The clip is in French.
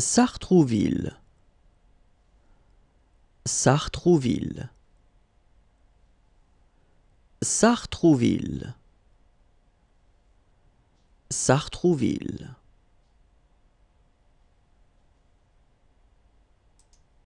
Sartrouville Sartrouville Sartrouville Sartrouville